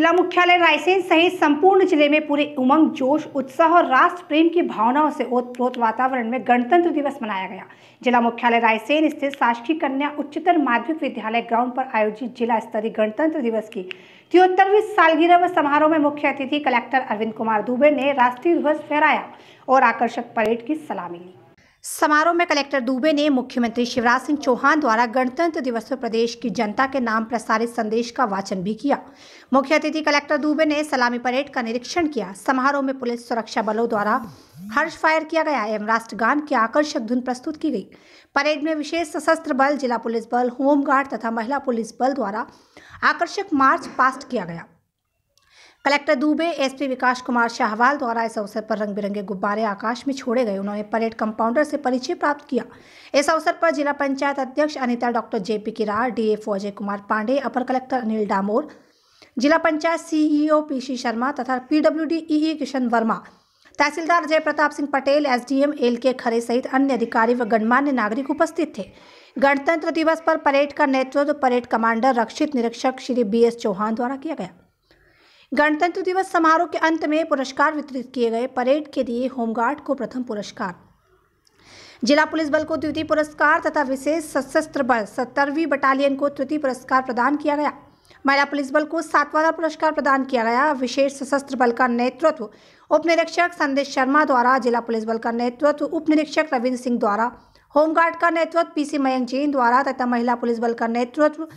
जिला मुख्यालय रायसेन सहित संपूर्ण जिले में पूरे उमंग जोश उत्साह और राष्ट्र प्रेम की भावनाओं से ओतप्रोत वातावरण में गणतंत्र दिवस मनाया गया जिला मुख्यालय रायसेन स्थित शासकीय कन्या उच्चतर माध्यमिक विद्यालय ग्राउंड पर आयोजित जिला स्तरीय गणतंत्र दिवस की तिहत्तरवीं सालगिरह समारोह में मुख्य अतिथि कलेक्टर अरविंद कुमार दुबे ने राष्ट्रीय ध्वज फहराया और आकर्षक परेड की सलामी ली समारोह में कलेक्टर दुबे ने मुख्यमंत्री शिवराज सिंह चौहान द्वारा गणतंत्र दिवस पर प्रदेश की जनता के नाम प्रसारित संदेश का वाचन भी किया मुख्य अतिथि कलेक्टर दुबे ने सलामी परेड का निरीक्षण किया समारोह में पुलिस सुरक्षा बलों द्वारा हर्ष फायर किया गया एवं राष्ट्रगान की आकर्षक धुन प्रस्तुत की गई परेड में विशेष सशस्त्र बल जिला पुलिस बल होमगार्ड तथा महिला पुलिस बल द्वारा आकर्षक मार्च पास्ट किया गया कलेक्टर दुबे एसपी विकास कुमार शाहवाल द्वारा इस अवसर पर रंग बिरंगे गुब्बारे आकाश में छोड़े गए उन्होंने परेड कंपाउंडर से परिचय प्राप्त किया इस अवसर पर जिला पंचायत अध्यक्ष Anita doctor JP Kirar D Ajay Kumar Pandey अपर कलेक्टर अनिल डामोर जिला पंचायत सीईओ पीसी शर्मा तथा PWD EE Kishan Verma tehsildar Jaipratap Singh Patel SDM L K Khare सहित अन्य अधिकारी व गणमान्य नागरिक उपस्थित थे गणतंत्र दिवस पर परेड का नेतृत्व परेड कमांडर रक्षित निरीक्षक श्री बी एस चौहान द्वारा किया गया गणतंत्र दिवस समारोह के अंत में पुरस्कार वितरित किए गए परेड के लिए होमगार्ड को प्रथम पुरस्कार जिला पुलिस बल को द्वितीय पुरस्कार तथा विशेष सशस्त्र बल सत्तरवीं बटालियन को तृतीय पुरस्कार प्रदान किया गया महिला पुलिस बल को सातवां पुरस्कार प्रदान किया गया विशेष सशस्त्र बल का नेतृत्व उप निरीक्षक संदेश शर्मा द्वारा जिला पुलिस बल का नेतृत्व उप निरीक्षक रविंद्र सिंह द्वारा होमगार्ड का नेतृत्व पीसी मयंक जैन द्वारा तथा महिला पुलिस बल का नेतृत्व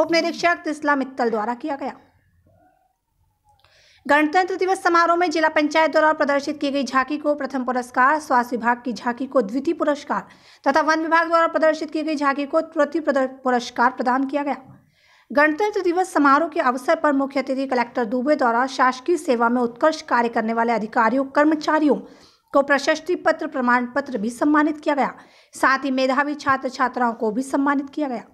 उप निरीक्षक तिसला मित्तल द्वारा किया गया गणतंत्र दिवस समारोह में जिला पंचायत द्वारा प्रदर्शित की गई झांकी को प्रथम पुरस्कार स्वास्थ्य विभाग की झांकी को द्वितीय पुरस्कार तथा वन विभाग द्वारा प्रदर्शित की गई झांकी को तृतीय पुरस्कार प्रदान किया गया गणतंत्र दिवस समारोह के अवसर पर मुख्य अतिथि कलेक्टर दुबे द्वारा शासकीय सेवा में उत्कर्ष कार्य करने वाले अधिकारियों कर्मचारियों को प्रशस्ति पत्र प्रमाण पत्र भी सम्मानित किया गया साथ ही मेधावी छात्र छात्राओं को भी सम्मानित किया गया